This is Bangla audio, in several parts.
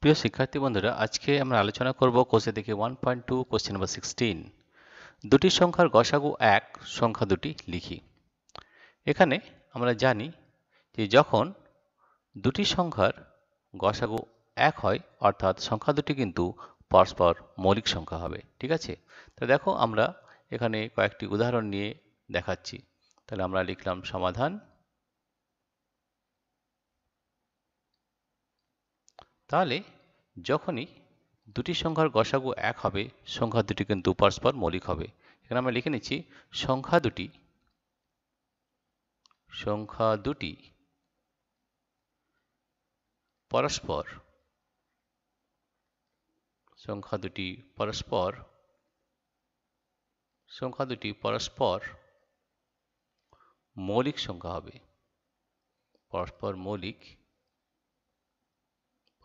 প্রিয় শিক্ষার্থী বন্ধুরা আজকে আমরা আলোচনা করব কোষে দেখি one point two question number sixteen দুটি সংখ্যার গসাগু এক সংখ্যা দুটি লিখি এখানে আমরা জানি যে যখন দুটি সংখ্যার গসাগু এক হয় অর্থাৎ সংখ্যা দুটি কিন্তু পরস্পর মৌলিক সংখ্যা হবে ঠিক আছে তো দেখো আমরা এখানে কয়েকটি উদাহরণ নিয়ে দেখাচ্ছি তাহলে আমরা লিখলাম সমাধান তাহলে যখনই দুটি সংখ্যার গসাগু এক হবে সংখ্যা দুটি কিন্তু পরস্পর মৌলিক হবে এখানে আমরা লিখে নিচ্ছি সংখ্যা দুটি সংখ্যা দুটি পরস্পর সংখ্যা দুটি পরস্পর সংখ্যা দুটি পরস্পর মৌলিক সংখ্যা হবে পরস্পর মৌলিক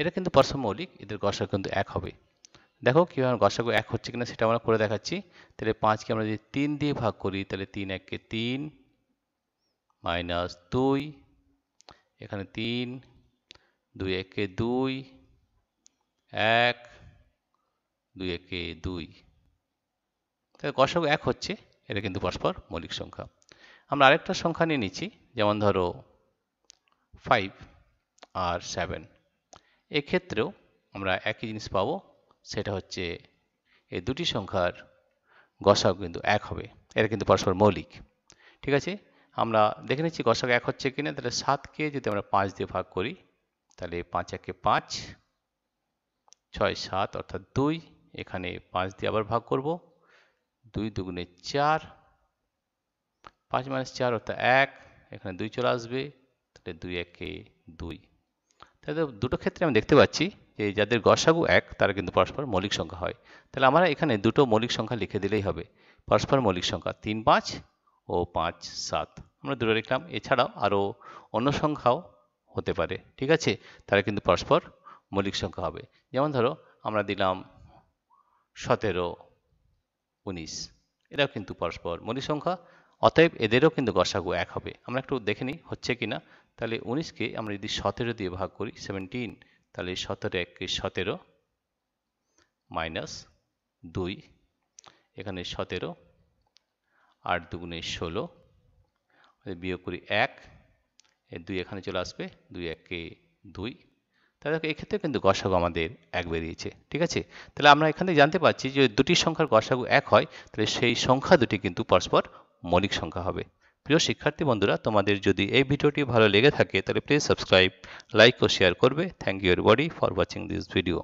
এটা কিন্তু পরশু মৌলিক এদের গসাগু কিন্তু এক হবে দেখো কীভাবে গসাগু এক হচ্ছে কিনা সেটা আমরা করে দেখাচ্ছি তাহলে পাঁচকে আমরা যদি তিন দিয়ে ভাগ করি তাহলে তিন এককে তিন মাইনাস দুই এখানে তিন দুই একে দুই এক দুই একে দুই তাহলে গসাগু এক হচ্ছে এটা কিন্তু পরস্পর মৌলিক সংখ্যা আমরা আরেকটা সংখ্যা নিয়ে নিচ্ছি যেমন ধরো ফাইভ আর সেভেন এক্ষেত্রেও আমরা একই জিনিস পাব সেটা হচ্ছে এই দুটি সংখ্যার গসাগ কিন্তু এক হবে এরা কিন্তু পরস্পর মৌলিক ঠিক আছে আমরা দেখে নিচ্ছি গসাগ এক হচ্ছে কি না তাহলে সাতকে যদি আমরা পাঁচ দিয়ে ভাগ করি তাহলে পাঁচ একে পাঁচ ছয় সাত অর্থাৎ দুই এখানে পাঁচ দিয়ে আবার ভাগ করব দুই দুগুণে চার পাঁচ মাইনাস চার অর্থাৎ এক এখানে দুই চলে আসবে তাহলে দুই একে দুই তাহলে দুটো ক্ষেত্রে আমি দেখতে পাচ্ছি যে যাদের গসাগু এক তারা কিন্তু পরস্পর মৌলিক সংখ্যা হয় তাহলে আমরা এখানে দুটো মৌলিক সংখ্যা লিখে দিলেই হবে পরস্পর মৌলিক সংখ্যা তিন পাঁচ ও পাঁচ সাত আমরা দুটো লিখলাম এছাড়াও আরও অন্য সংখ্যাও হতে পারে ঠিক আছে তারা কিন্তু পরস্পর মৌলিক সংখ্যা হবে যেমন ধরো আমরা দিলাম সতেরো উনিশ এরাও কিন্তু পরস্পর মৌলিক সংখ্যা অতএব এদেরও কিন্তু গসাগু এক হবে আমরা একটু দেখে নিই হচ্ছে কি না তাহলে উনিশকে আমরা যদি সতেরো দিয়ে ভাগ করি সেভেন্টিন তাহলে সতেরো একে সতেরো মাইনাস দুই এখানে সতেরো আট দুগুণে ষোলো বিয়োগ করি এক দুই এখানে চলে আসবে দুই একে দুই তাহলে এক্ষেত্রে কিন্তু গসাগু আমাদের এক বেরিয়েছে ঠিক আছে তাহলে আমরা এখানে জানতে পারছি যে দুটি সংখ্যার গসাগু এক হয় তাহলে সেই সংখ্যা দুটি কিন্তু পরস্পর মৌলিক সংখ্যা হবে প্রিয় শিক্ষার্থী বন্ধুরা তোমাদের যদি এই ভিডিওটি ভালো লেগে থাকে তাহলে প্লিজ সাবস্ক্রাইব লাইক ও শেয়ার করবে thank you buddy for watching this video